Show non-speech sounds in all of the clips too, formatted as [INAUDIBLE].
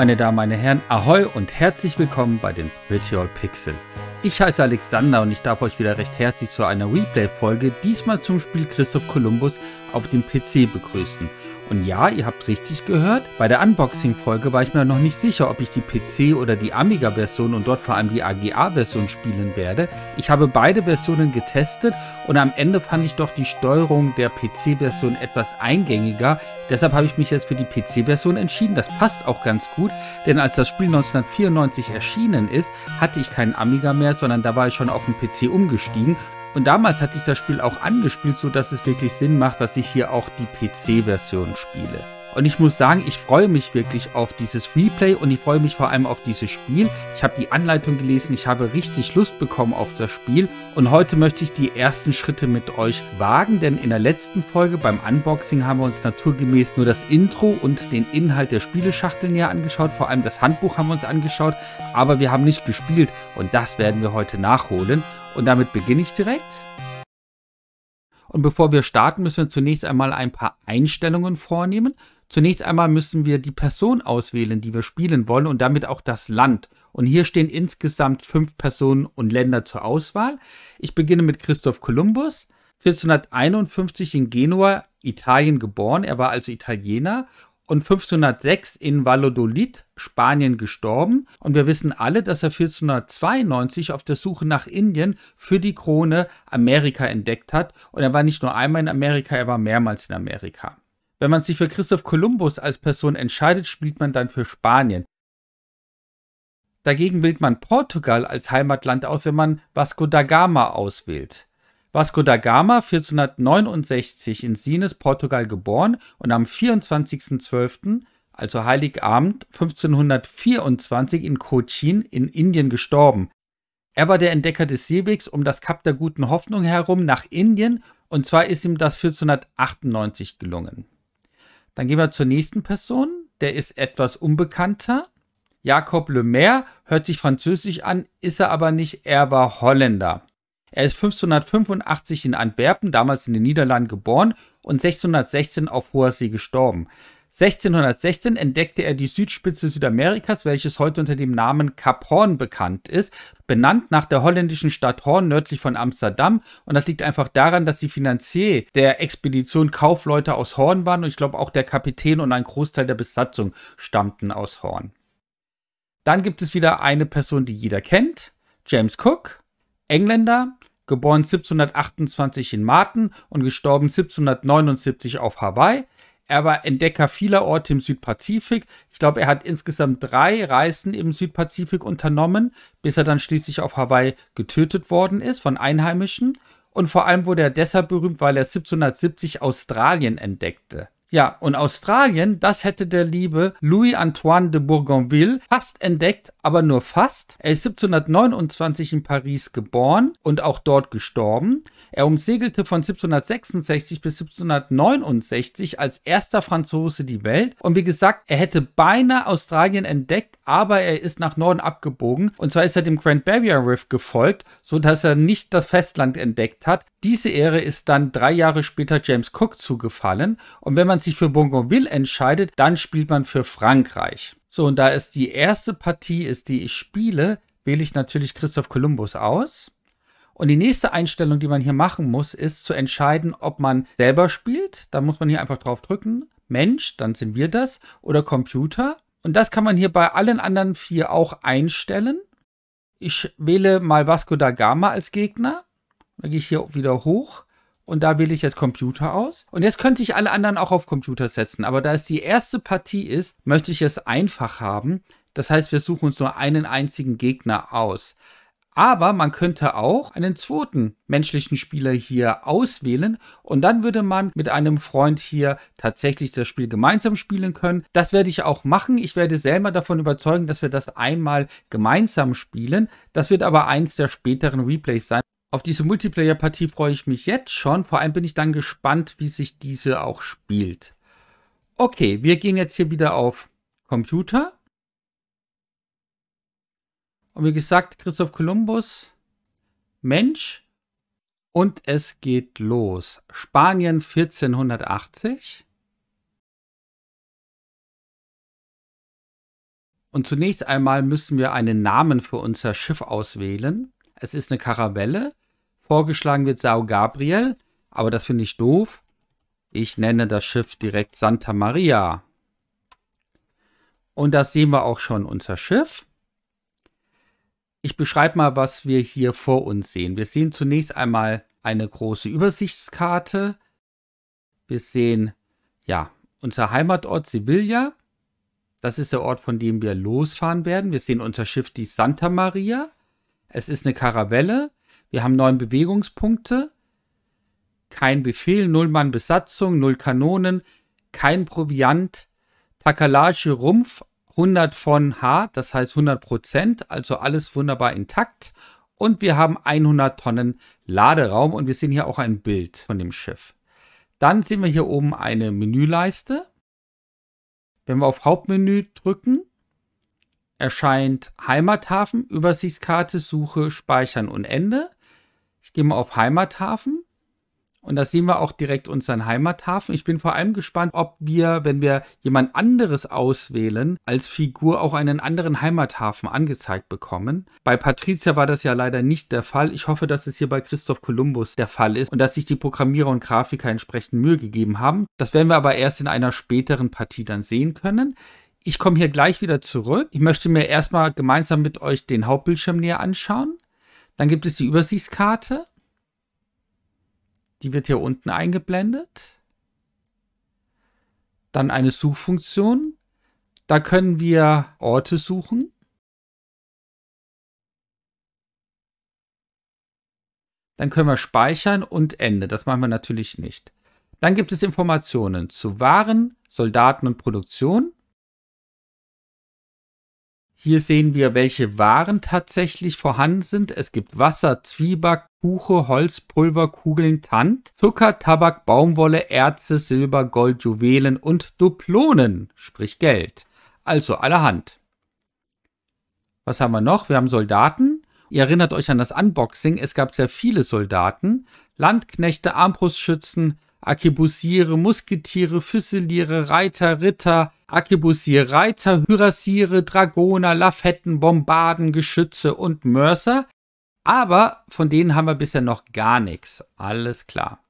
Meine Damen, meine Herren, ahoi und herzlich willkommen bei den Pretty All Pixel. Ich heiße Alexander und ich darf euch wieder recht herzlich zu einer Replay-Folge, diesmal zum Spiel Christoph Kolumbus auf dem PC begrüßen. Und ja, ihr habt richtig gehört, bei der Unboxing-Folge war ich mir noch nicht sicher, ob ich die PC- oder die Amiga-Version und dort vor allem die AGA-Version spielen werde. Ich habe beide Versionen getestet und am Ende fand ich doch die Steuerung der PC-Version etwas eingängiger. Deshalb habe ich mich jetzt für die PC-Version entschieden. Das passt auch ganz gut, denn als das Spiel 1994 erschienen ist, hatte ich keinen Amiga mehr, sondern da war ich schon auf den PC umgestiegen und damals hat sich das Spiel auch angespielt, sodass es wirklich Sinn macht, dass ich hier auch die PC-Version spiele. Und ich muss sagen, ich freue mich wirklich auf dieses Freeplay und ich freue mich vor allem auf dieses Spiel. Ich habe die Anleitung gelesen, ich habe richtig Lust bekommen auf das Spiel und heute möchte ich die ersten Schritte mit euch wagen, denn in der letzten Folge beim Unboxing haben wir uns naturgemäß nur das Intro und den Inhalt der Spieleschachtel näher angeschaut, vor allem das Handbuch haben wir uns angeschaut, aber wir haben nicht gespielt und das werden wir heute nachholen und damit beginne ich direkt. Und bevor wir starten, müssen wir zunächst einmal ein paar Einstellungen vornehmen. Zunächst einmal müssen wir die Person auswählen, die wir spielen wollen und damit auch das Land. Und hier stehen insgesamt fünf Personen und Länder zur Auswahl. Ich beginne mit Christoph Kolumbus, 1451 in Genua, Italien geboren, er war also Italiener und 1506 in Valladolid, Spanien, gestorben. Und wir wissen alle, dass er 1492 auf der Suche nach Indien für die Krone Amerika entdeckt hat. Und er war nicht nur einmal in Amerika, er war mehrmals in Amerika. Wenn man sich für Christoph Kolumbus als Person entscheidet, spielt man dann für Spanien. Dagegen wählt man Portugal als Heimatland aus, wenn man Vasco da Gama auswählt. Vasco da Gama, 1469 in Sines, Portugal geboren und am 24.12., also Heiligabend 1524 in Cochin in Indien gestorben. Er war der Entdecker des Seewegs um das Kap der Guten Hoffnung herum nach Indien und zwar ist ihm das 1498 gelungen. Dann gehen wir zur nächsten Person. Der ist etwas unbekannter. Jakob Le Maire hört sich französisch an, ist er aber nicht. Er war Holländer. Er ist 1585 in Antwerpen, damals in den Niederlanden, geboren und 1616 auf hoher See gestorben. 1616 entdeckte er die Südspitze Südamerikas, welches heute unter dem Namen Kap Horn bekannt ist, benannt nach der holländischen Stadt Horn nördlich von Amsterdam. Und das liegt einfach daran, dass die Finanzier der Expedition Kaufleute aus Horn waren und ich glaube auch der Kapitän und ein Großteil der Besatzung stammten aus Horn. Dann gibt es wieder eine Person, die jeder kennt, James Cook, Engländer, geboren 1728 in Martin und gestorben 1779 auf Hawaii. Er war Entdecker vieler Orte im Südpazifik. Ich glaube, er hat insgesamt drei Reisen im Südpazifik unternommen, bis er dann schließlich auf Hawaii getötet worden ist von Einheimischen. Und vor allem wurde er deshalb berühmt, weil er 1770 Australien entdeckte. Ja, und Australien, das hätte der liebe Louis-Antoine de Bourgonville fast entdeckt, aber nur fast. Er ist 1729 in Paris geboren und auch dort gestorben. Er umsegelte von 1766 bis 1769 als erster Franzose die Welt. Und wie gesagt, er hätte beinahe Australien entdeckt, aber er ist nach Norden abgebogen. Und zwar ist er dem Grand Barrier Rift gefolgt, sodass er nicht das Festland entdeckt hat. Diese Ehre ist dann drei Jahre später James Cook zugefallen. Und wenn man sich für Bougainville entscheidet, dann spielt man für Frankreich. So, und da es die erste Partie ist, die ich spiele, wähle ich natürlich Christoph Kolumbus aus. Und die nächste Einstellung, die man hier machen muss, ist zu entscheiden, ob man selber spielt. Da muss man hier einfach drauf drücken. Mensch, dann sind wir das. Oder Computer. Und das kann man hier bei allen anderen vier auch einstellen. Ich wähle mal Vasco da Gama als Gegner. Dann gehe ich hier wieder hoch. Und da wähle ich jetzt Computer aus. Und jetzt könnte ich alle anderen auch auf Computer setzen. Aber da es die erste Partie ist, möchte ich es einfach haben. Das heißt, wir suchen uns nur einen einzigen Gegner aus. Aber man könnte auch einen zweiten menschlichen Spieler hier auswählen und dann würde man mit einem Freund hier tatsächlich das Spiel gemeinsam spielen können. Das werde ich auch machen. Ich werde selber davon überzeugen, dass wir das einmal gemeinsam spielen. Das wird aber eins der späteren Replays sein. Auf diese Multiplayer-Partie freue ich mich jetzt schon. Vor allem bin ich dann gespannt, wie sich diese auch spielt. Okay, wir gehen jetzt hier wieder auf Computer und wie gesagt, Christoph Kolumbus, Mensch. Und es geht los. Spanien 1480. Und zunächst einmal müssen wir einen Namen für unser Schiff auswählen. Es ist eine Karawelle. Vorgeschlagen wird Sao Gabriel, aber das finde ich doof. Ich nenne das Schiff direkt Santa Maria. Und das sehen wir auch schon, unser Schiff. Ich beschreibe mal, was wir hier vor uns sehen. Wir sehen zunächst einmal eine große Übersichtskarte. Wir sehen, ja, unser Heimatort Sevilla. Das ist der Ort, von dem wir losfahren werden. Wir sehen unser Schiff, die Santa Maria. Es ist eine Karawelle. Wir haben neun Bewegungspunkte. Kein Befehl, null Mann Besatzung, null Kanonen, kein Proviant, Takalage Rumpf, 100 von H, das heißt 100 Prozent, also alles wunderbar intakt. Und wir haben 100 Tonnen Laderaum und wir sehen hier auch ein Bild von dem Schiff. Dann sehen wir hier oben eine Menüleiste. Wenn wir auf Hauptmenü drücken, erscheint Heimathafen, Übersichtskarte, Suche, Speichern und Ende. Ich gehe mal auf Heimathafen und das sehen wir auch direkt unseren Heimathafen. Ich bin vor allem gespannt, ob wir, wenn wir jemand anderes auswählen, als Figur auch einen anderen Heimathafen angezeigt bekommen. Bei Patricia war das ja leider nicht der Fall. Ich hoffe, dass es hier bei Christoph Kolumbus der Fall ist und dass sich die Programmierer und Grafiker entsprechend Mühe gegeben haben. Das werden wir aber erst in einer späteren Partie dann sehen können. Ich komme hier gleich wieder zurück. Ich möchte mir erstmal gemeinsam mit euch den Hauptbildschirm näher anschauen. Dann gibt es die Übersichtskarte die wird hier unten eingeblendet. Dann eine Suchfunktion. Da können wir Orte suchen. Dann können wir speichern und Ende. Das machen wir natürlich nicht. Dann gibt es Informationen zu Waren, Soldaten und Produktion. Hier sehen wir, welche Waren tatsächlich vorhanden sind. Es gibt Wasser, Zwieback, Buche, Holz, Pulver, Kugeln, Tant, Zucker, Tabak, Baumwolle, Erze, Silber, Gold, Juwelen und Duplonen, sprich Geld. Also allerhand. Was haben wir noch? Wir haben Soldaten. Ihr erinnert euch an das Unboxing. Es gab sehr viele Soldaten. Landknechte, Armbrustschützen, Akebusiere, Musketiere, Füsseliere, Reiter, Ritter, Akebusier, Reiter, Hyrassiere, Dragoner, Lafetten, Bombarden, Geschütze und Mörser. Aber von denen haben wir bisher noch gar nichts. Alles klar.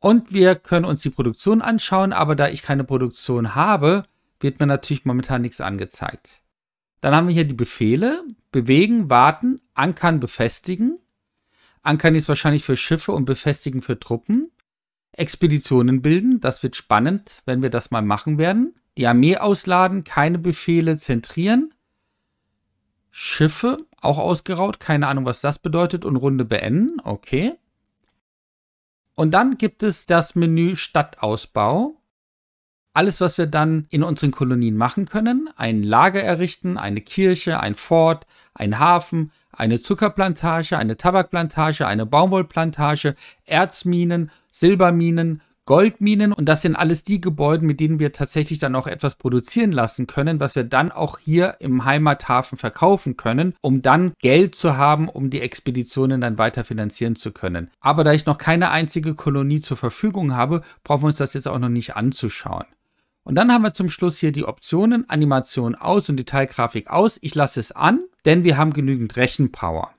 Und wir können uns die Produktion anschauen, aber da ich keine Produktion habe, wird mir natürlich momentan nichts angezeigt. Dann haben wir hier die Befehle, bewegen, warten, ankern, befestigen ankern jetzt wahrscheinlich für Schiffe und befestigen für Truppen. Expeditionen bilden, das wird spannend, wenn wir das mal machen werden. Die Armee ausladen, keine Befehle zentrieren. Schiffe auch ausgeraut, keine Ahnung, was das bedeutet. Und Runde beenden, okay. Und dann gibt es das Menü Stadtausbau. Alles, was wir dann in unseren Kolonien machen können, ein Lager errichten, eine Kirche, ein Fort, ein Hafen, eine Zuckerplantage, eine Tabakplantage, eine Baumwollplantage, Erzminen, Silberminen, Goldminen und das sind alles die Gebäude, mit denen wir tatsächlich dann auch etwas produzieren lassen können, was wir dann auch hier im Heimathafen verkaufen können, um dann Geld zu haben, um die Expeditionen dann weiter finanzieren zu können. Aber da ich noch keine einzige Kolonie zur Verfügung habe, brauchen wir uns das jetzt auch noch nicht anzuschauen. Und dann haben wir zum Schluss hier die Optionen Animation aus und Detailgrafik aus. Ich lasse es an, denn wir haben genügend Rechenpower.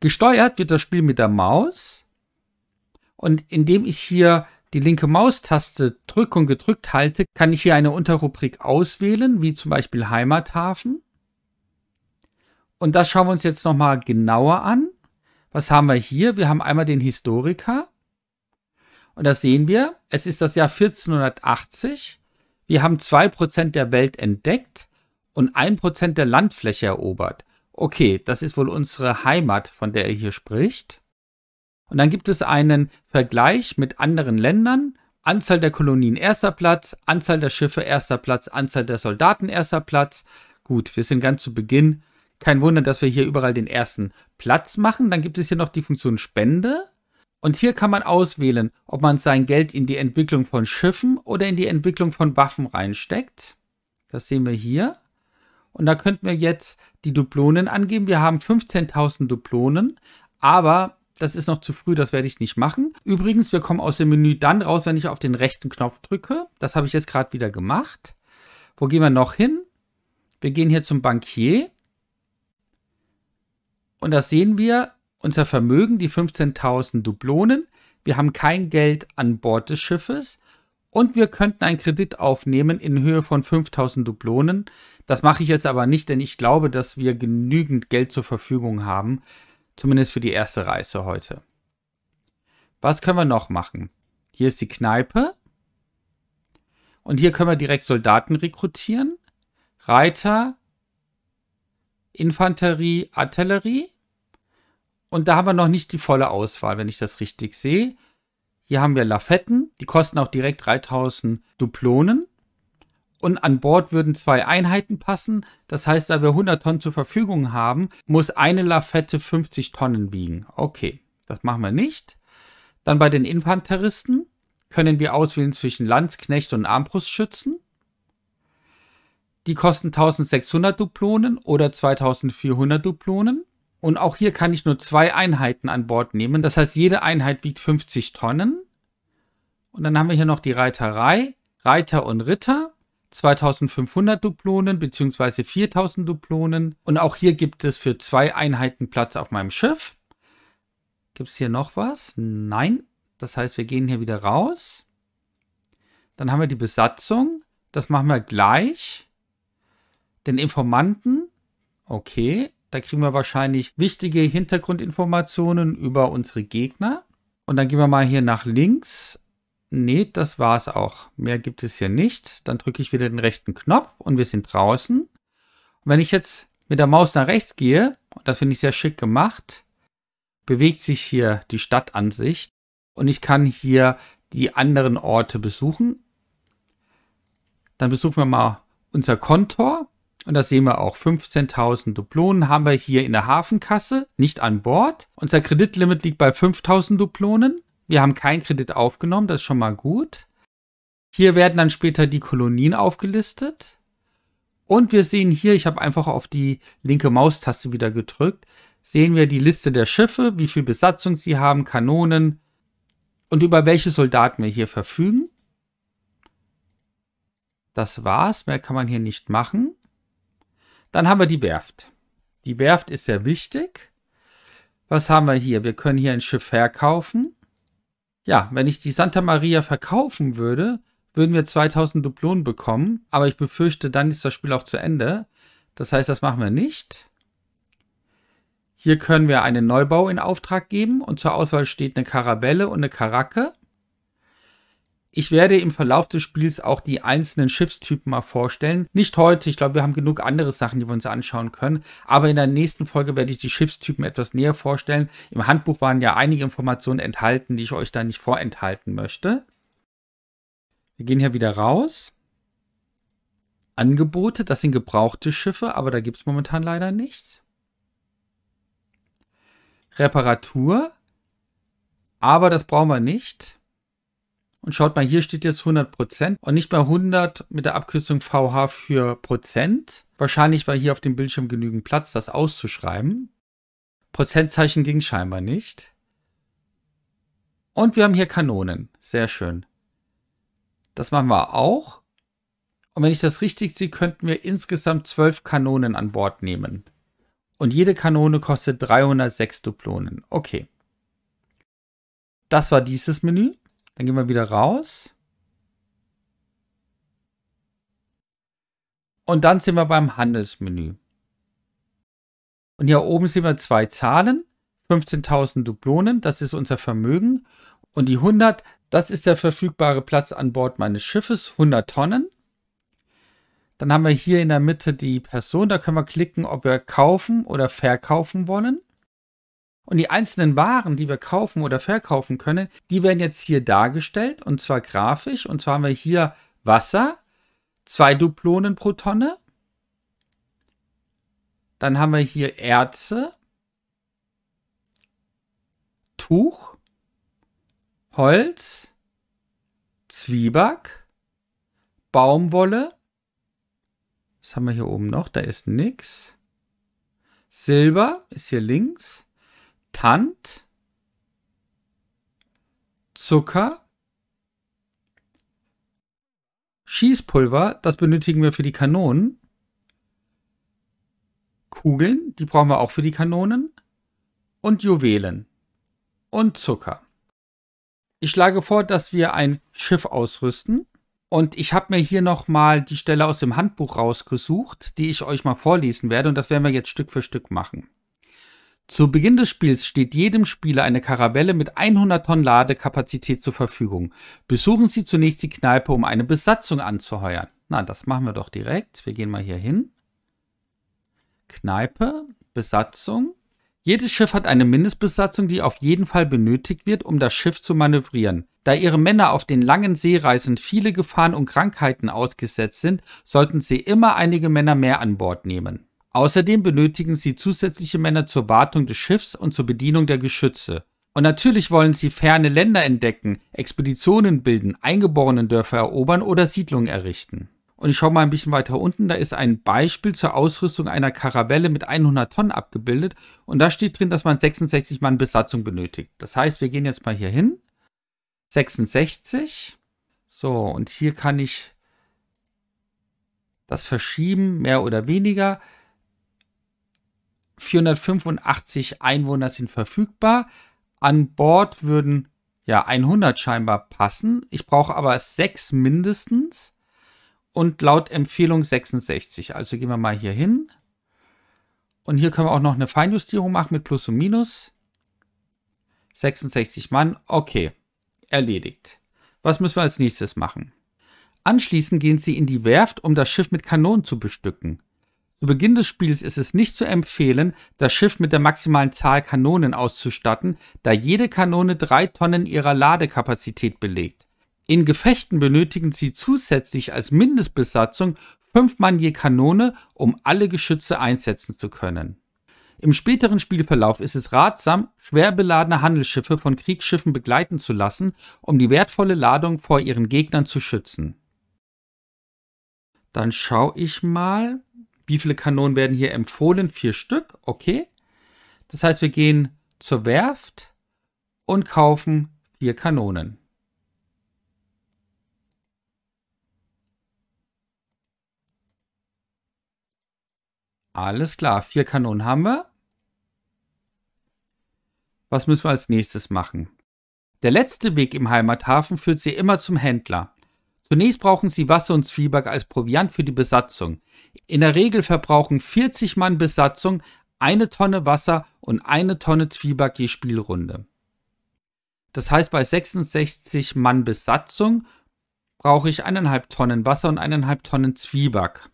Gesteuert wird das Spiel mit der Maus. Und indem ich hier die linke Maustaste drücke und gedrückt halte, kann ich hier eine Unterrubrik auswählen, wie zum Beispiel Heimathafen. Und das schauen wir uns jetzt nochmal genauer an. Was haben wir hier? Wir haben einmal den Historiker. Und da sehen wir, es ist das Jahr 1480 wir haben 2% der Welt entdeckt und 1% der Landfläche erobert. Okay, das ist wohl unsere Heimat, von der er hier spricht. Und dann gibt es einen Vergleich mit anderen Ländern. Anzahl der Kolonien erster Platz, Anzahl der Schiffe erster Platz, Anzahl der Soldaten erster Platz. Gut, wir sind ganz zu Beginn. Kein Wunder, dass wir hier überall den ersten Platz machen. Dann gibt es hier noch die Funktion Spende. Und hier kann man auswählen, ob man sein Geld in die Entwicklung von Schiffen oder in die Entwicklung von Waffen reinsteckt. Das sehen wir hier. Und da könnten wir jetzt die Duplonen angeben. Wir haben 15.000 Duplonen, aber das ist noch zu früh, das werde ich nicht machen. Übrigens, wir kommen aus dem Menü dann raus, wenn ich auf den rechten Knopf drücke. Das habe ich jetzt gerade wieder gemacht. Wo gehen wir noch hin? Wir gehen hier zum Bankier. Und da sehen wir, unser Vermögen, die 15.000 Dublonen, wir haben kein Geld an Bord des Schiffes und wir könnten einen Kredit aufnehmen in Höhe von 5.000 Dublonen. Das mache ich jetzt aber nicht, denn ich glaube, dass wir genügend Geld zur Verfügung haben, zumindest für die erste Reise heute. Was können wir noch machen? Hier ist die Kneipe. Und hier können wir direkt Soldaten rekrutieren. Reiter, Infanterie, Artillerie. Und da haben wir noch nicht die volle Auswahl, wenn ich das richtig sehe. Hier haben wir Lafetten, die kosten auch direkt 3000 Duplonen. Und an Bord würden zwei Einheiten passen. Das heißt, da wir 100 Tonnen zur Verfügung haben, muss eine Lafette 50 Tonnen wiegen. Okay, das machen wir nicht. Dann bei den Infanteristen können wir auswählen zwischen Landsknecht und Armbrustschützen. Die kosten 1600 Duplonen oder 2400 Duplonen. Und auch hier kann ich nur zwei Einheiten an Bord nehmen. Das heißt, jede Einheit wiegt 50 Tonnen. Und dann haben wir hier noch die Reiterei, Reiter und Ritter. 2500 Duplonen bzw. 4000 Duplonen. Und auch hier gibt es für zwei Einheiten Platz auf meinem Schiff. Gibt es hier noch was? Nein. Das heißt, wir gehen hier wieder raus. Dann haben wir die Besatzung. Das machen wir gleich. Den Informanten. Okay. Da kriegen wir wahrscheinlich wichtige Hintergrundinformationen über unsere Gegner. Und dann gehen wir mal hier nach links. Nee, das war's auch. Mehr gibt es hier nicht. Dann drücke ich wieder den rechten Knopf und wir sind draußen. Und wenn ich jetzt mit der Maus nach rechts gehe, und das finde ich sehr schick gemacht, bewegt sich hier die Stadtansicht und ich kann hier die anderen Orte besuchen. Dann besuchen wir mal unser Kontor. Und da sehen wir auch. 15.000 Duplonen haben wir hier in der Hafenkasse, nicht an Bord. Unser Kreditlimit liegt bei 5.000 Duplonen. Wir haben keinen Kredit aufgenommen, das ist schon mal gut. Hier werden dann später die Kolonien aufgelistet. Und wir sehen hier, ich habe einfach auf die linke Maustaste wieder gedrückt, sehen wir die Liste der Schiffe, wie viel Besatzung sie haben, Kanonen und über welche Soldaten wir hier verfügen. Das war's, mehr kann man hier nicht machen. Dann haben wir die Werft. Die Werft ist sehr wichtig. Was haben wir hier? Wir können hier ein Schiff verkaufen. Ja, wenn ich die Santa Maria verkaufen würde, würden wir 2000 Duplonen bekommen. Aber ich befürchte, dann ist das Spiel auch zu Ende. Das heißt, das machen wir nicht. Hier können wir einen Neubau in Auftrag geben und zur Auswahl steht eine Karabelle und eine Karacke. Ich werde im Verlauf des Spiels auch die einzelnen Schiffstypen mal vorstellen. Nicht heute, ich glaube, wir haben genug andere Sachen, die wir uns anschauen können. Aber in der nächsten Folge werde ich die Schiffstypen etwas näher vorstellen. Im Handbuch waren ja einige Informationen enthalten, die ich euch da nicht vorenthalten möchte. Wir gehen hier wieder raus. Angebote, das sind gebrauchte Schiffe, aber da gibt es momentan leider nichts. Reparatur, aber das brauchen wir nicht. Und schaut mal, hier steht jetzt 100% und nicht mehr 100 mit der Abkürzung VH für Prozent. Wahrscheinlich war hier auf dem Bildschirm genügend Platz, das auszuschreiben. Prozentzeichen ging scheinbar nicht. Und wir haben hier Kanonen. Sehr schön. Das machen wir auch. Und wenn ich das richtig sehe, könnten wir insgesamt 12 Kanonen an Bord nehmen. Und jede Kanone kostet 306 Duplonen. Okay. Das war dieses Menü. Dann gehen wir wieder raus. Und dann sind wir beim Handelsmenü. Und hier oben sehen wir zwei Zahlen. 15.000 Dublonen, das ist unser Vermögen. Und die 100, das ist der verfügbare Platz an Bord meines Schiffes, 100 Tonnen. Dann haben wir hier in der Mitte die Person, da können wir klicken, ob wir kaufen oder verkaufen wollen. Und die einzelnen Waren, die wir kaufen oder verkaufen können, die werden jetzt hier dargestellt und zwar grafisch. Und zwar haben wir hier Wasser, zwei Duplonen pro Tonne. Dann haben wir hier Erze, Tuch, Holz, Zwieback, Baumwolle. Was haben wir hier oben noch? Da ist nichts. Silber ist hier links. Tant, Zucker, Schießpulver, das benötigen wir für die Kanonen. Kugeln, die brauchen wir auch für die Kanonen. Und Juwelen. Und Zucker. Ich schlage vor, dass wir ein Schiff ausrüsten. Und ich habe mir hier nochmal die Stelle aus dem Handbuch rausgesucht, die ich euch mal vorlesen werde. Und das werden wir jetzt Stück für Stück machen. Zu Beginn des Spiels steht jedem Spieler eine Karawelle mit 100 Tonnen Ladekapazität zur Verfügung. Besuchen Sie zunächst die Kneipe, um eine Besatzung anzuheuern. Na, das machen wir doch direkt. Wir gehen mal hier hin. Kneipe, Besatzung. Jedes Schiff hat eine Mindestbesatzung, die auf jeden Fall benötigt wird, um das Schiff zu manövrieren. Da ihre Männer auf den langen Seereisen viele Gefahren und Krankheiten ausgesetzt sind, sollten sie immer einige Männer mehr an Bord nehmen. Außerdem benötigen sie zusätzliche Männer zur Wartung des Schiffs und zur Bedienung der Geschütze. Und natürlich wollen sie ferne Länder entdecken, Expeditionen bilden, eingeborenen Dörfer erobern oder Siedlungen errichten. Und ich schaue mal ein bisschen weiter unten, da ist ein Beispiel zur Ausrüstung einer Karawelle mit 100 Tonnen abgebildet. Und da steht drin, dass man 66 Mann Besatzung benötigt. Das heißt, wir gehen jetzt mal hier hin. 66. So, und hier kann ich das verschieben, mehr oder weniger. 485 Einwohner sind verfügbar. An Bord würden ja 100 scheinbar passen. Ich brauche aber sechs mindestens und laut Empfehlung 66. Also gehen wir mal hier hin. Und hier können wir auch noch eine Feinjustierung machen mit Plus und Minus. 66 Mann, okay, erledigt. Was müssen wir als nächstes machen? Anschließend gehen sie in die Werft, um das Schiff mit Kanonen zu bestücken. Zu Beginn des Spiels ist es nicht zu empfehlen, das Schiff mit der maximalen Zahl Kanonen auszustatten, da jede Kanone drei Tonnen ihrer Ladekapazität belegt. In Gefechten benötigen sie zusätzlich als Mindestbesatzung fünf Mann je Kanone, um alle Geschütze einsetzen zu können. Im späteren Spielverlauf ist es ratsam, schwer beladene Handelsschiffe von Kriegsschiffen begleiten zu lassen, um die wertvolle Ladung vor ihren Gegnern zu schützen. Dann schaue ich mal. Wie viele Kanonen werden hier empfohlen? Vier Stück, okay. Das heißt, wir gehen zur Werft und kaufen vier Kanonen. Alles klar, vier Kanonen haben wir. Was müssen wir als nächstes machen? Der letzte Weg im Heimathafen führt sie immer zum Händler. Zunächst brauchen sie Wasser und Zwieback als Proviant für die Besatzung. In der Regel verbrauchen 40 Mann Besatzung eine Tonne Wasser und eine Tonne Zwieback je Spielrunde. Das heißt, bei 66 Mann Besatzung brauche ich eineinhalb Tonnen Wasser und eineinhalb Tonnen Zwieback.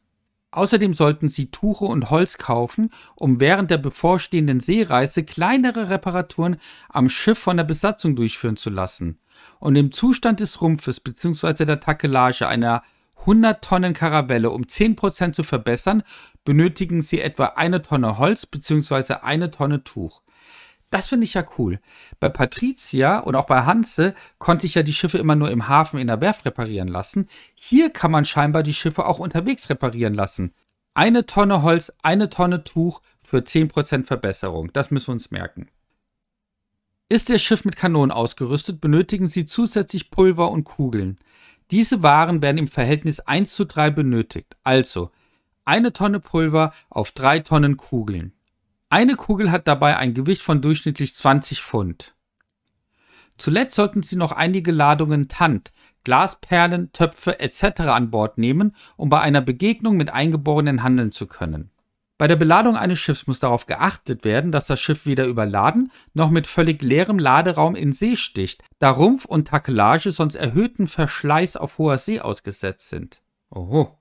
Außerdem sollten Sie Tuche und Holz kaufen, um während der bevorstehenden Seereise kleinere Reparaturen am Schiff von der Besatzung durchführen zu lassen. Und im Zustand des Rumpfes bzw. der Takelage einer 100 Tonnen Karabelle um 10% zu verbessern, benötigen Sie etwa eine Tonne Holz bzw. eine Tonne Tuch. Das finde ich ja cool. Bei Patricia und auch bei Hanse konnte ich ja die Schiffe immer nur im Hafen in der Werft reparieren lassen. Hier kann man scheinbar die Schiffe auch unterwegs reparieren lassen. Eine Tonne Holz, eine Tonne Tuch für 10% Verbesserung. Das müssen wir uns merken. Ist Ihr Schiff mit Kanonen ausgerüstet, benötigen Sie zusätzlich Pulver und Kugeln. Diese Waren werden im Verhältnis 1 zu 3 benötigt. Also eine Tonne Pulver auf 3 Tonnen Kugeln. Eine Kugel hat dabei ein Gewicht von durchschnittlich 20 Pfund. Zuletzt sollten Sie noch einige Ladungen Tant, Glasperlen, Töpfe etc. an Bord nehmen, um bei einer Begegnung mit Eingeborenen handeln zu können. Bei der Beladung eines Schiffs muss darauf geachtet werden, dass das Schiff weder überladen noch mit völlig leerem Laderaum in See sticht, da Rumpf und Takelage sonst erhöhten Verschleiß auf hoher See ausgesetzt sind. Oho.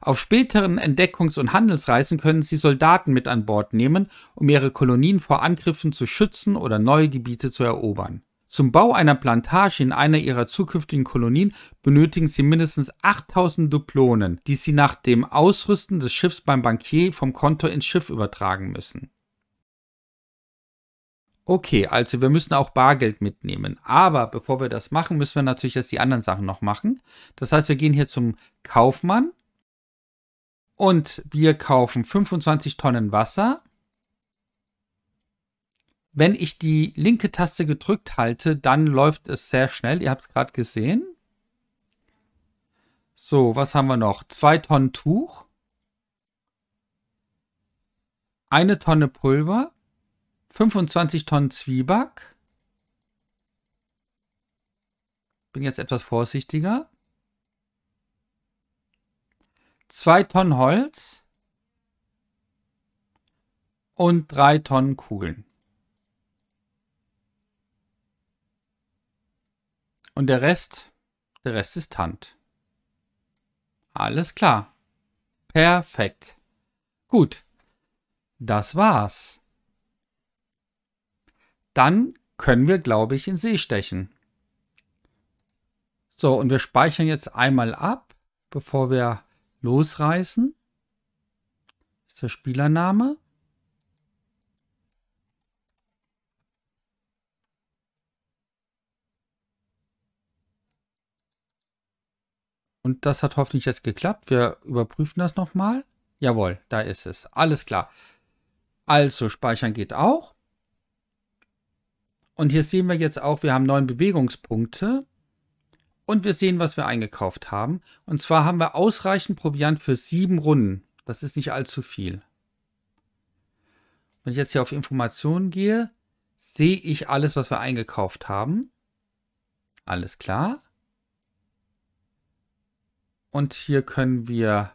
Auf späteren Entdeckungs- und Handelsreisen können sie Soldaten mit an Bord nehmen, um ihre Kolonien vor Angriffen zu schützen oder neue Gebiete zu erobern. Zum Bau einer Plantage in einer ihrer zukünftigen Kolonien benötigen sie mindestens 8000 Duplonen, die sie nach dem Ausrüsten des Schiffs beim Bankier vom Konto ins Schiff übertragen müssen. Okay, also wir müssen auch Bargeld mitnehmen. Aber bevor wir das machen, müssen wir natürlich erst die anderen Sachen noch machen. Das heißt, wir gehen hier zum Kaufmann und wir kaufen 25 Tonnen Wasser. Wenn ich die linke Taste gedrückt halte, dann läuft es sehr schnell. Ihr habt es gerade gesehen. So, was haben wir noch? Zwei Tonnen Tuch. Eine Tonne Pulver. 25 Tonnen Zwieback. Bin jetzt etwas vorsichtiger. 2 Tonnen Holz und 3 Tonnen Kugeln. Und der Rest, der Rest ist Hand. Alles klar. Perfekt. Gut. Das war's. Dann können wir, glaube ich, in See stechen. So, und wir speichern jetzt einmal ab, bevor wir Losreißen ist der Spielername. Und das hat hoffentlich jetzt geklappt. Wir überprüfen das nochmal. Jawohl, da ist es. Alles klar. Also, speichern geht auch. Und hier sehen wir jetzt auch, wir haben neun Bewegungspunkte und wir sehen, was wir eingekauft haben. Und zwar haben wir ausreichend Proviant für sieben Runden. Das ist nicht allzu viel. Wenn ich jetzt hier auf Informationen gehe, sehe ich alles, was wir eingekauft haben. Alles klar. Und hier können wir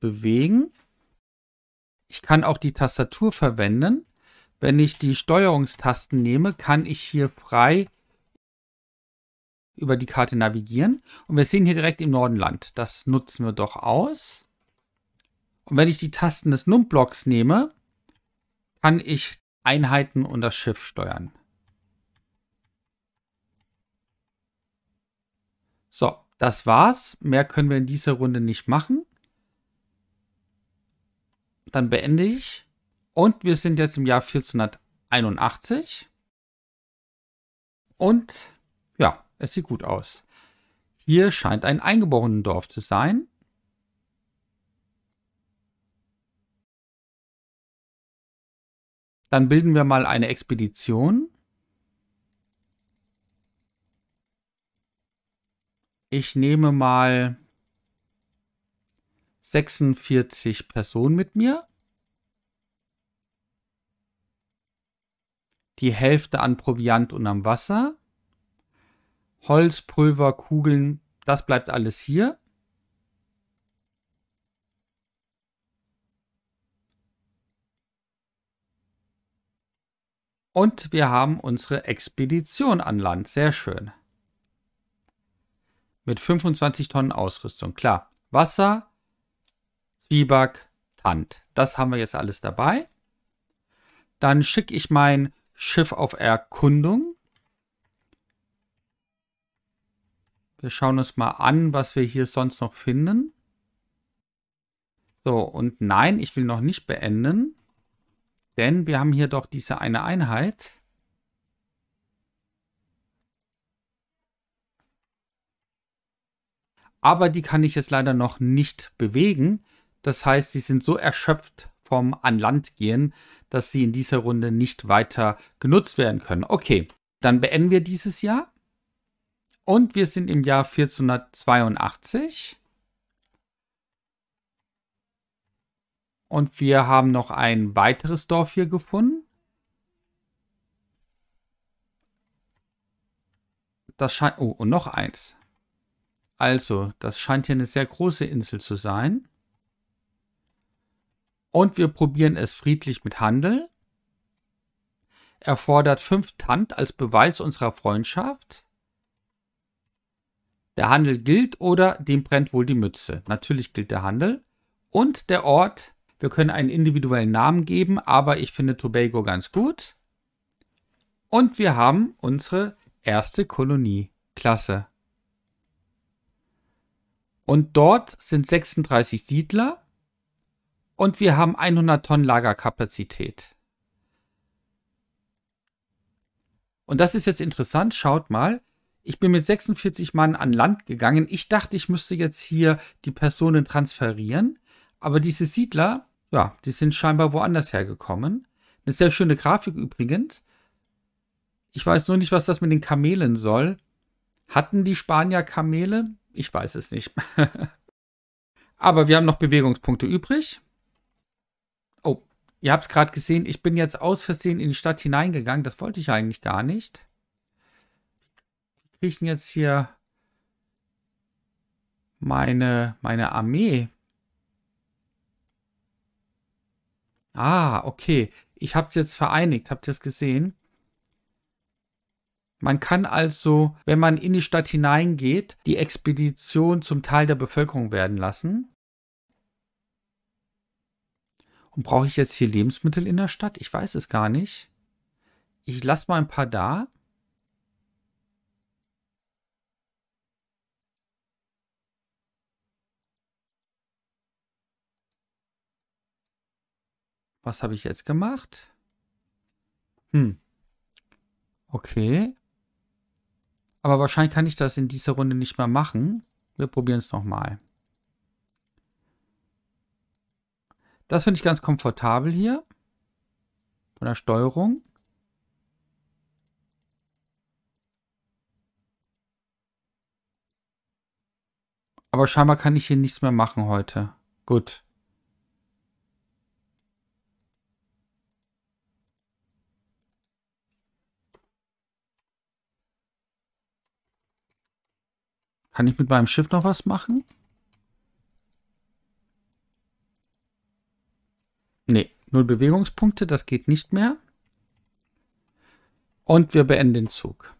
bewegen. Ich kann auch die Tastatur verwenden. Wenn ich die Steuerungstasten nehme, kann ich hier frei über die Karte navigieren. Und wir sehen hier direkt im Nordenland. Das nutzen wir doch aus. Und wenn ich die Tasten des Numblocks nehme, kann ich Einheiten und das Schiff steuern. So, das war's. Mehr können wir in dieser Runde nicht machen. Dann beende ich. Und wir sind jetzt im Jahr 1481. Und es sieht gut aus. Hier scheint ein Eingeborenen-Dorf zu sein. Dann bilden wir mal eine Expedition. Ich nehme mal 46 Personen mit mir. Die Hälfte an Proviant und am Wasser. Holz, Pulver, Kugeln, das bleibt alles hier. Und wir haben unsere Expedition an Land. Sehr schön. Mit 25 Tonnen Ausrüstung. Klar. Wasser, Zwieback, Tand. Das haben wir jetzt alles dabei. Dann schicke ich mein Schiff auf Erkundung. Wir schauen uns mal an, was wir hier sonst noch finden. So, und nein, ich will noch nicht beenden. Denn wir haben hier doch diese eine Einheit. Aber die kann ich jetzt leider noch nicht bewegen. Das heißt, sie sind so erschöpft vom Anlandgehen, dass sie in dieser Runde nicht weiter genutzt werden können. Okay, dann beenden wir dieses Jahr. Und wir sind im Jahr 1482. Und wir haben noch ein weiteres Dorf hier gefunden. Das scheint. Oh, und noch eins. Also, das scheint hier eine sehr große Insel zu sein. Und wir probieren es friedlich mit Handel. Erfordert fünf Tant als Beweis unserer Freundschaft. Der Handel gilt oder dem brennt wohl die Mütze. Natürlich gilt der Handel. Und der Ort. Wir können einen individuellen Namen geben, aber ich finde Tobago ganz gut. Und wir haben unsere erste Kolonie-Klasse. Und dort sind 36 Siedler und wir haben 100 Tonnen Lagerkapazität. Und das ist jetzt interessant, schaut mal, ich bin mit 46 Mann an Land gegangen. Ich dachte, ich müsste jetzt hier die Personen transferieren. Aber diese Siedler, ja, die sind scheinbar woanders hergekommen. Eine sehr schöne Grafik übrigens. Ich weiß nur nicht, was das mit den Kamelen soll. Hatten die Spanier Kamele? Ich weiß es nicht. [LAUGHS] Aber wir haben noch Bewegungspunkte übrig. Oh, ihr habt es gerade gesehen, ich bin jetzt aus Versehen in die Stadt hineingegangen. Das wollte ich eigentlich gar nicht kriege ich denn jetzt hier meine, meine Armee? Ah, okay. Ich habe es jetzt vereinigt. Habt ihr es gesehen? Man kann also, wenn man in die Stadt hineingeht, die Expedition zum Teil der Bevölkerung werden lassen. Und brauche ich jetzt hier Lebensmittel in der Stadt? Ich weiß es gar nicht. Ich lasse mal ein paar da. Was habe ich jetzt gemacht? Hm. Okay. Aber wahrscheinlich kann ich das in dieser Runde nicht mehr machen. Wir probieren es nochmal. Das finde ich ganz komfortabel hier. Von der Steuerung. Aber scheinbar kann ich hier nichts mehr machen heute. Gut. Kann ich mit meinem Schiff noch was machen? Nee, null Bewegungspunkte, das geht nicht mehr. Und wir beenden den Zug.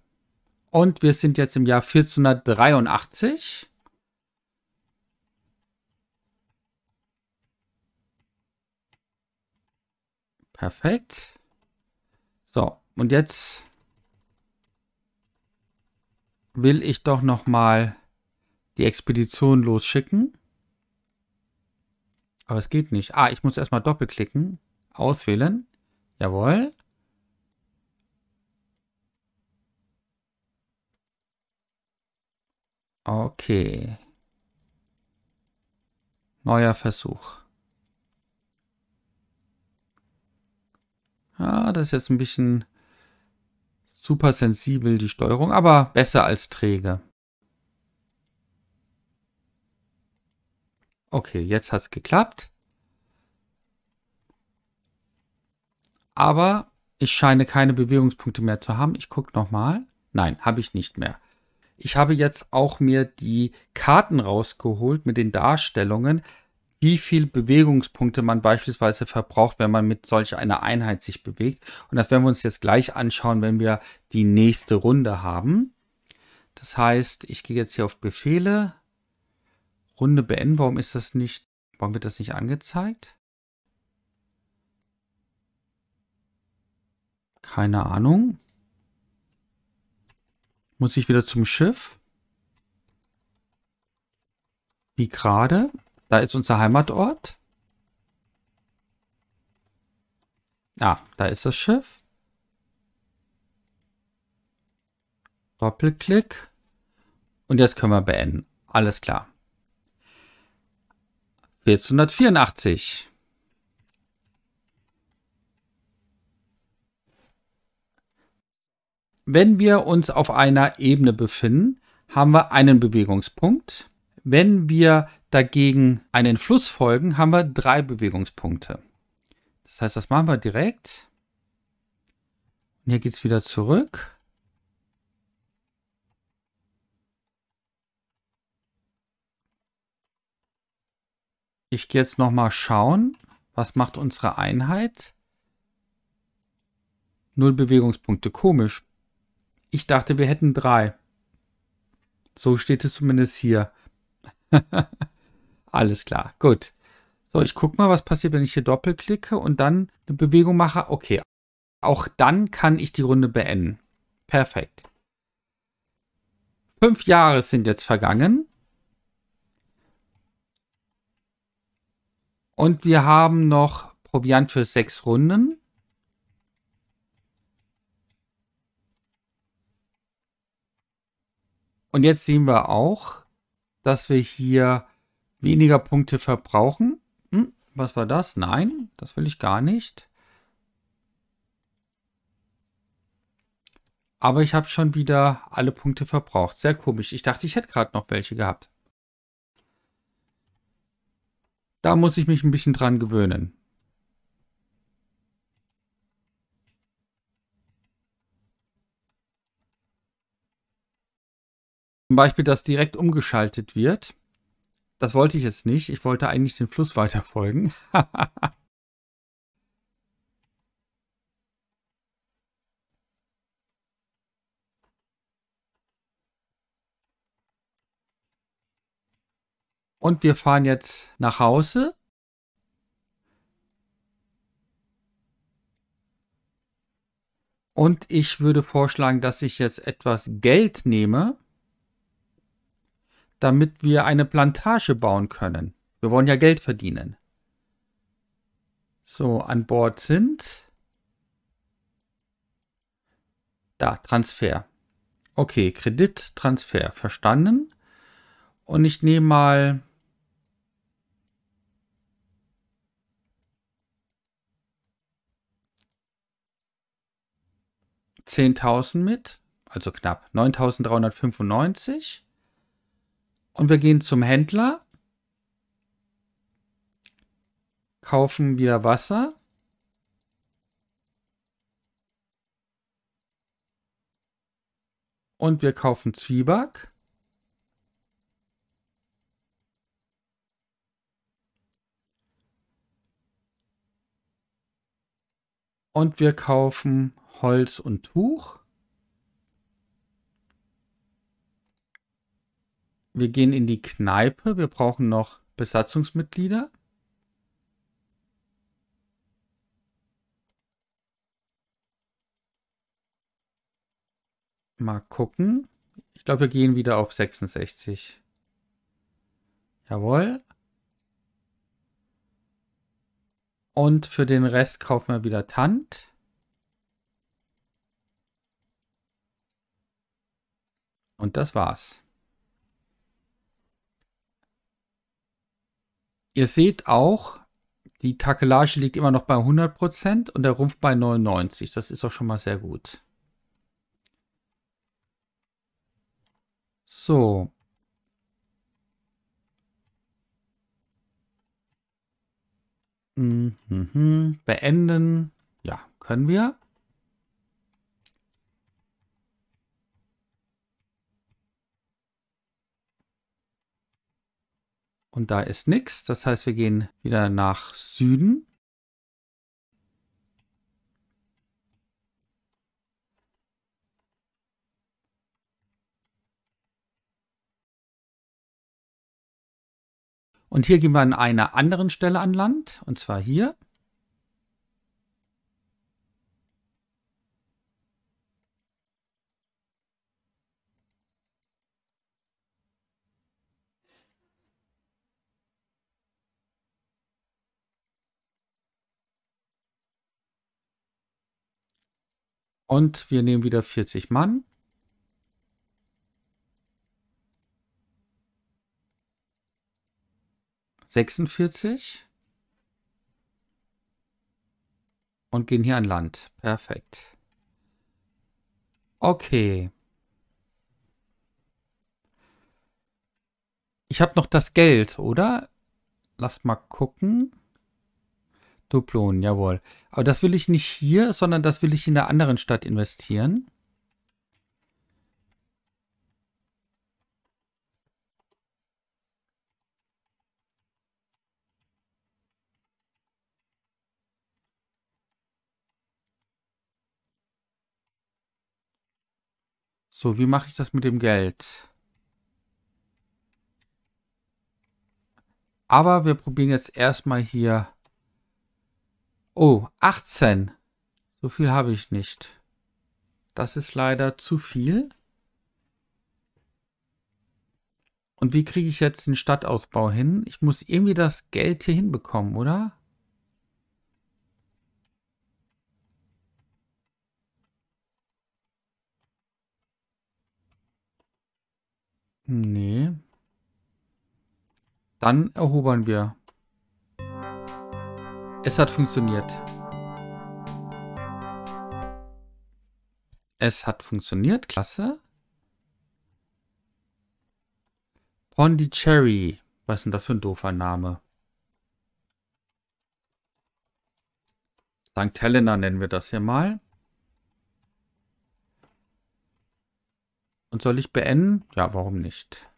Und wir sind jetzt im Jahr 1483. Perfekt. So, und jetzt will ich doch noch mal die Expedition losschicken. Aber es geht nicht. Ah, ich muss erstmal doppelklicken. Auswählen. Jawohl. Okay. Neuer Versuch. Ah, das ist jetzt ein bisschen super sensibel, die Steuerung, aber besser als träge. Okay, jetzt hat es geklappt. Aber ich scheine keine Bewegungspunkte mehr zu haben. Ich gucke nochmal. Nein, habe ich nicht mehr. Ich habe jetzt auch mir die Karten rausgeholt mit den Darstellungen, wie viel Bewegungspunkte man beispielsweise verbraucht, wenn man mit solch einer Einheit sich bewegt. Und das werden wir uns jetzt gleich anschauen, wenn wir die nächste Runde haben. Das heißt, ich gehe jetzt hier auf Befehle, Runde beenden. Warum ist das nicht, warum wird das nicht angezeigt? Keine Ahnung. Muss ich wieder zum Schiff? Wie gerade? Da ist unser Heimatort. Ah, da ist das Schiff. Doppelklick. Und jetzt können wir beenden. Alles klar. Jetzt 184. Wenn wir uns auf einer Ebene befinden, haben wir einen Bewegungspunkt. Wenn wir dagegen einen Fluss folgen, haben wir drei Bewegungspunkte. Das heißt, das machen wir direkt. Und hier geht es wieder zurück. Ich gehe jetzt nochmal schauen, was macht unsere Einheit? Null Bewegungspunkte, komisch. Ich dachte, wir hätten drei. So steht es zumindest hier. [LAUGHS] Alles klar, gut. So, ich gucke mal, was passiert, wenn ich hier doppelklicke und dann eine Bewegung mache. Okay, auch dann kann ich die Runde beenden. Perfekt. Fünf Jahre sind jetzt vergangen. Und wir haben noch Proviant für sechs Runden. Und jetzt sehen wir auch, dass wir hier weniger Punkte verbrauchen. Hm, was war das? Nein, das will ich gar nicht. Aber ich habe schon wieder alle Punkte verbraucht. Sehr komisch. Ich dachte, ich hätte gerade noch welche gehabt. Da muss ich mich ein bisschen dran gewöhnen. Zum Beispiel, dass direkt umgeschaltet wird. Das wollte ich jetzt nicht. Ich wollte eigentlich den Fluss weiter weiterfolgen. [LAUGHS] Und wir fahren jetzt nach Hause. Und ich würde vorschlagen, dass ich jetzt etwas Geld nehme, damit wir eine Plantage bauen können. Wir wollen ja Geld verdienen. So, an Bord sind... Da, Transfer. Okay, Kredit, Transfer, verstanden. Und ich nehme mal 10.000 mit, also knapp 9.395. Und wir gehen zum Händler, kaufen wieder Wasser. Und wir kaufen Zwieback. Und wir kaufen Holz und Tuch. Wir gehen in die Kneipe. Wir brauchen noch Besatzungsmitglieder. Mal gucken. Ich glaube, wir gehen wieder auf 66. Jawohl. Und für den Rest kaufen wir wieder Tant. Und das war's. Ihr seht auch, die Takelage liegt immer noch bei 100% und der Rumpf bei 99%. Das ist doch schon mal sehr gut. So. Mhm. mhm. Beenden. Ja, können wir. und da ist nichts. Das heißt, wir gehen wieder nach Süden. Und hier gehen wir an einer anderen Stelle an Land, und zwar hier. Und wir nehmen wieder 40 Mann. Sechsundvierzig. Und gehen hier an Land. Perfekt. Okay. Ich habe noch das Geld, oder? Lass mal gucken. Duplonen, jawohl. Aber das will ich nicht hier, sondern das will ich in der anderen Stadt investieren. So, wie mache ich das mit dem Geld? Aber wir probieren jetzt erstmal hier Oh, 18. So viel habe ich nicht. Das ist leider zu viel. Und wie kriege ich jetzt den Stadtausbau hin? Ich muss irgendwie das Geld hier hinbekommen, oder? Nee. Dann erobern wir. Es hat funktioniert. Es hat funktioniert, klasse. Pondicherry. Was ist denn das für ein doofer Name? St. Helena nennen wir das hier mal. Und soll ich beenden? Ja, warum nicht?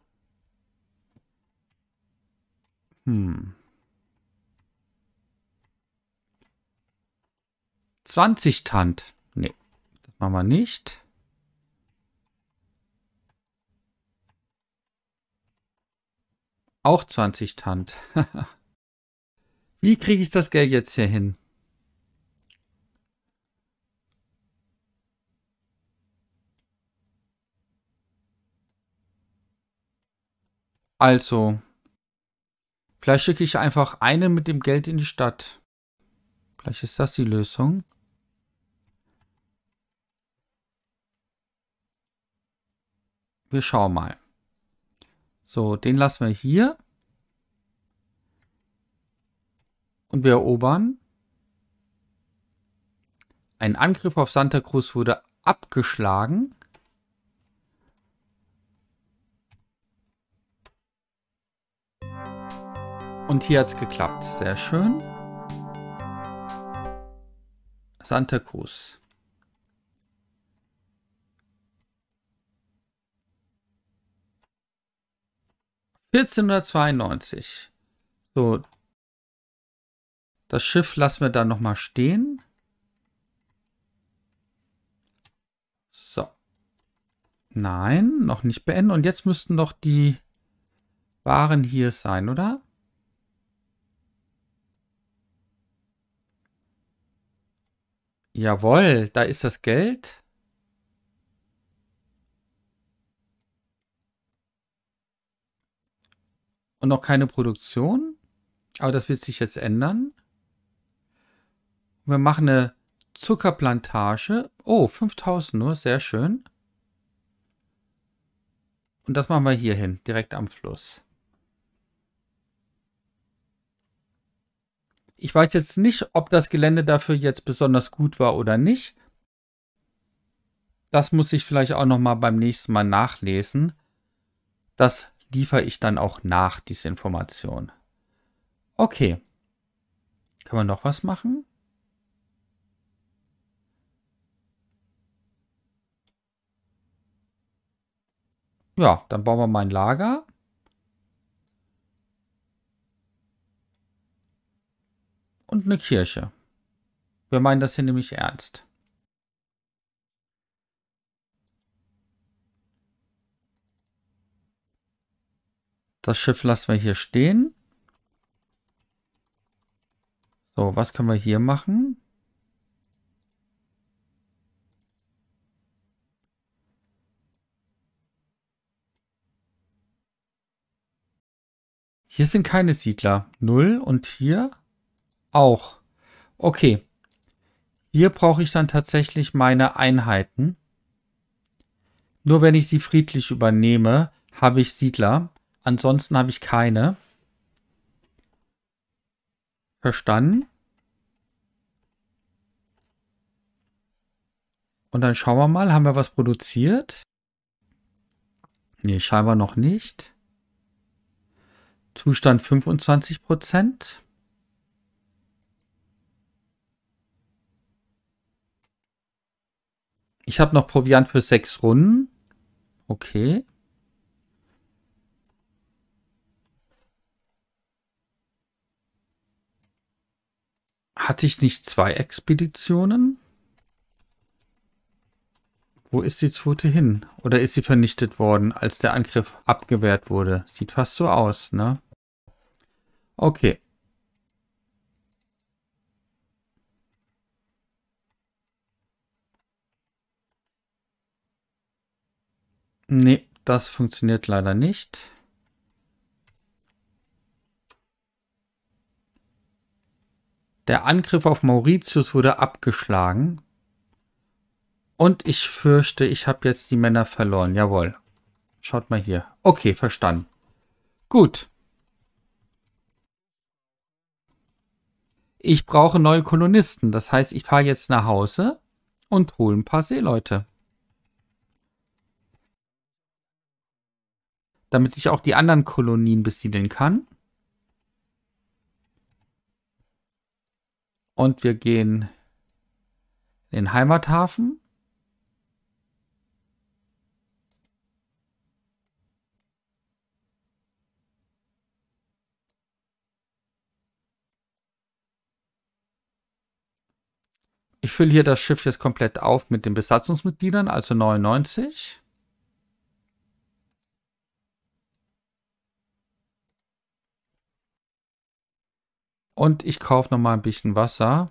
Hm. 20 Tant. Nee, das machen wir nicht. Auch 20 Tant. [LAUGHS] Wie kriege ich das Geld jetzt hier hin? Also, vielleicht schicke ich einfach einen mit dem Geld in die Stadt. Vielleicht ist das die Lösung. wir schauen mal. So, den lassen wir hier. Und wir erobern. Ein Angriff auf Santa Cruz wurde abgeschlagen. Und hier hat es geklappt. Sehr schön. Santa Cruz. 1492. So. Das Schiff lassen wir dann nochmal stehen. So. Nein, noch nicht beenden. Und jetzt müssten doch die Waren hier sein, oder? Jawohl, da ist das Geld. und noch keine Produktion. Aber das wird sich jetzt ändern. Wir machen eine Zuckerplantage. Oh, 5000 nur, ne? sehr schön. Und das machen wir hier hin, direkt am Fluss. Ich weiß jetzt nicht, ob das Gelände dafür jetzt besonders gut war oder nicht. Das muss ich vielleicht auch noch mal beim nächsten Mal nachlesen. Das liefere ich dann auch nach, diese Information. Okay. Kann man noch was machen? Ja, dann bauen wir mein Lager. Und eine Kirche. Wir meinen das hier nämlich ernst. Das Schiff lassen wir hier stehen. So, was können wir hier machen? Hier sind keine Siedler. Null und hier auch. Okay. Hier brauche ich dann tatsächlich meine Einheiten. Nur wenn ich sie friedlich übernehme, habe ich Siedler. Ansonsten habe ich keine. Verstanden. Und dann schauen wir mal, haben wir was produziert? Nee, scheinbar noch nicht. Zustand 25 Ich habe noch Proviant für sechs Runden. Okay. Hatte ich nicht zwei Expeditionen? Wo ist die zweite hin? Oder ist sie vernichtet worden, als der Angriff abgewehrt wurde? Sieht fast so aus, ne? Okay. Nee, das funktioniert leider nicht. Der Angriff auf Mauritius wurde abgeschlagen. Und ich fürchte, ich habe jetzt die Männer verloren. Jawohl. Schaut mal hier. Okay, verstanden. Gut. Ich brauche neue Kolonisten. Das heißt, ich fahre jetzt nach Hause und hole ein paar Seeleute. Damit ich auch die anderen Kolonien besiedeln kann. Und wir gehen in den Heimathafen. Ich fülle hier das Schiff jetzt komplett auf mit den Besatzungsmitgliedern, also 99. Und ich kaufe noch mal ein bisschen Wasser.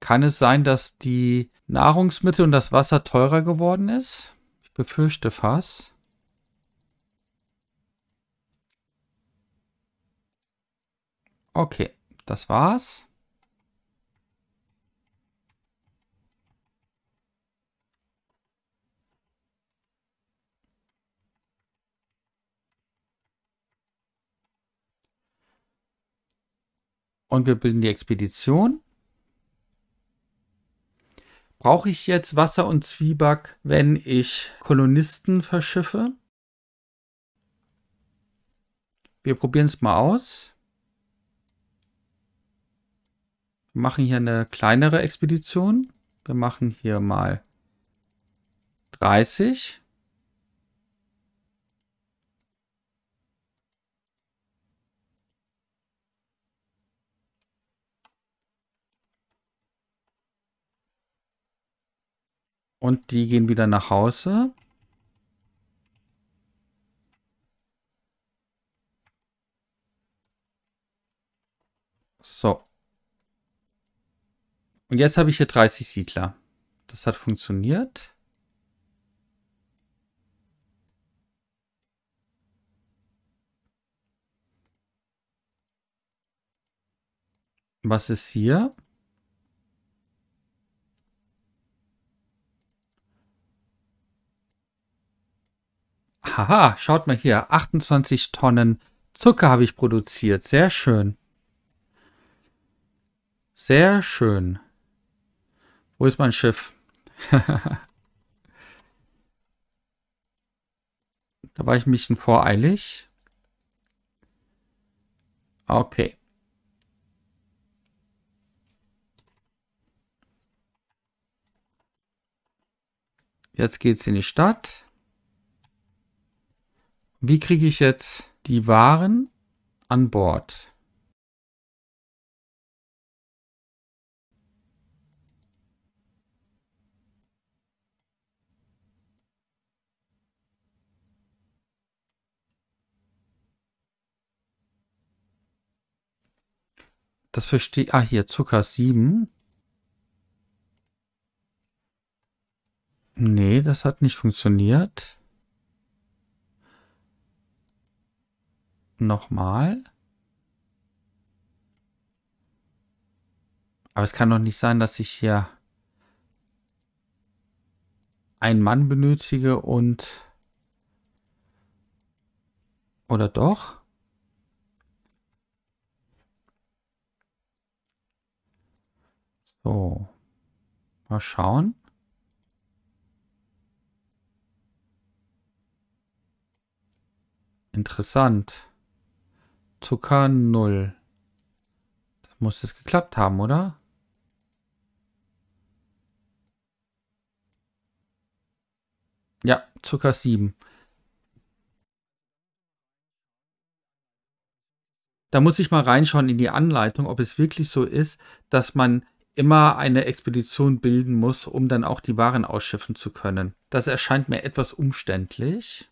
Kann es sein, dass die Nahrungsmittel und das Wasser teurer geworden ist? Ich befürchte fast. Okay, das war's. und wir bilden die Expedition. Brauche ich jetzt Wasser und Zwieback, wenn ich Kolonisten verschiffe? Wir probieren es mal aus. Wir machen hier eine kleinere Expedition. Wir machen hier mal 30. Und die gehen wieder nach Hause. So. Und jetzt habe ich hier 30 Siedler. Das hat funktioniert. Was ist hier? Haha, schaut mal hier, 28 Tonnen Zucker habe ich produziert. Sehr schön. Sehr schön. Wo ist mein Schiff? [LAUGHS] da war ich ein bisschen voreilig. Okay. Jetzt geht's in die Stadt wie kriege ich jetzt die Waren an Bord? Das verstehe. Ah, hier, Zucker 7. Nee, das hat nicht funktioniert. Nochmal? Aber es kann doch nicht sein, dass ich hier einen Mann benötige und... Oder doch? So. Mal schauen. Interessant. Zucker 0. Das muss jetzt geklappt haben, oder? Ja, Zucker 7. Da muss ich mal reinschauen in die Anleitung, ob es wirklich so ist, dass man immer eine Expedition bilden muss, um dann auch die Waren ausschiffen zu können. Das erscheint mir etwas umständlich.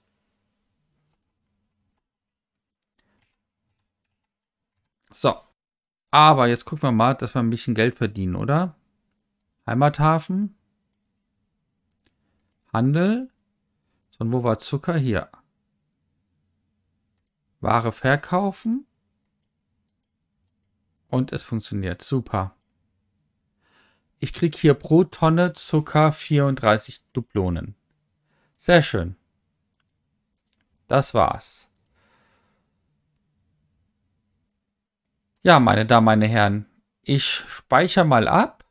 So. Aber jetzt gucken wir mal, dass wir ein bisschen Geld verdienen, oder? Heimathafen. Handel. Und wo war Zucker? Hier. Ware verkaufen. Und es funktioniert. Super. Ich kriege hier pro Tonne Zucker 34 Dublonen. Sehr schön. Das war's. Ja, meine Damen, meine Herren, ich speichere mal ab.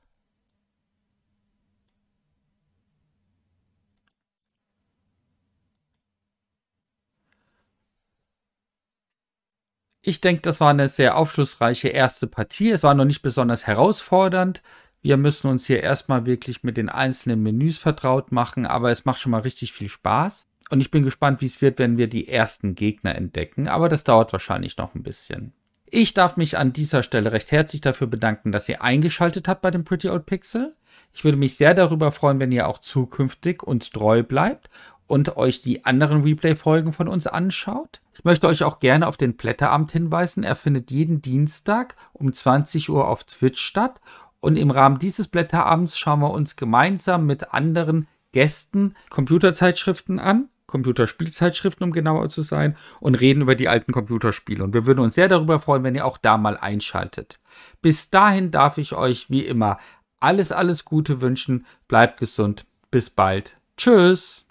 Ich denke, das war eine sehr aufschlussreiche erste Partie. Es war noch nicht besonders herausfordernd. Wir müssen uns hier erstmal wirklich mit den einzelnen Menüs vertraut machen, aber es macht schon mal richtig viel Spaß. Und ich bin gespannt, wie es wird, wenn wir die ersten Gegner entdecken, aber das dauert wahrscheinlich noch ein bisschen. Ich darf mich an dieser Stelle recht herzlich dafür bedanken, dass ihr eingeschaltet habt bei dem Pretty Old Pixel. Ich würde mich sehr darüber freuen, wenn ihr auch zukünftig uns treu bleibt und euch die anderen Replay-Folgen von uns anschaut. Ich möchte euch auch gerne auf den Blätterabend hinweisen. Er findet jeden Dienstag um 20 Uhr auf Twitch statt. Und im Rahmen dieses Blätterabends schauen wir uns gemeinsam mit anderen Gästen Computerzeitschriften an Computerspielzeitschriften, um genauer zu sein, und reden über die alten Computerspiele. Und wir würden uns sehr darüber freuen, wenn ihr auch da mal einschaltet. Bis dahin darf ich euch wie immer alles, alles Gute wünschen. Bleibt gesund. Bis bald. Tschüss.